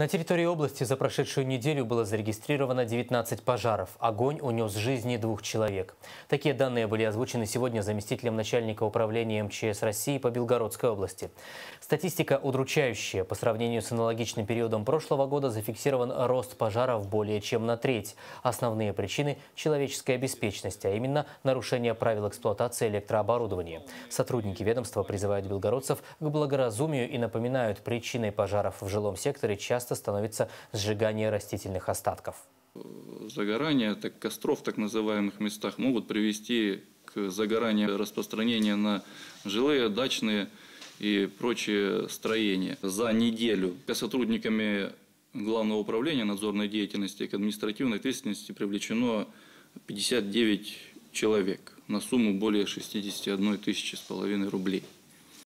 На территории области за прошедшую неделю было зарегистрировано 19 пожаров. Огонь унес жизни двух человек. Такие данные были озвучены сегодня заместителем начальника управления МЧС России по Белгородской области. Статистика удручающая. По сравнению с аналогичным периодом прошлого года зафиксирован рост пожаров более чем на треть. Основные причины – человеческая беспечность, а именно нарушение правил эксплуатации электрооборудования. Сотрудники ведомства призывают белгородцев к благоразумию и напоминают, причиной пожаров в жилом секторе часто часто становится сжигание растительных остатков. Загорание так, костров в так называемых местах могут привести к загоранию распространения на жилые, дачные и прочие строения. За неделю сотрудниками Главного управления надзорной деятельности к административной ответственности привлечено 59 человек на сумму более 61 тысячи с половиной рублей.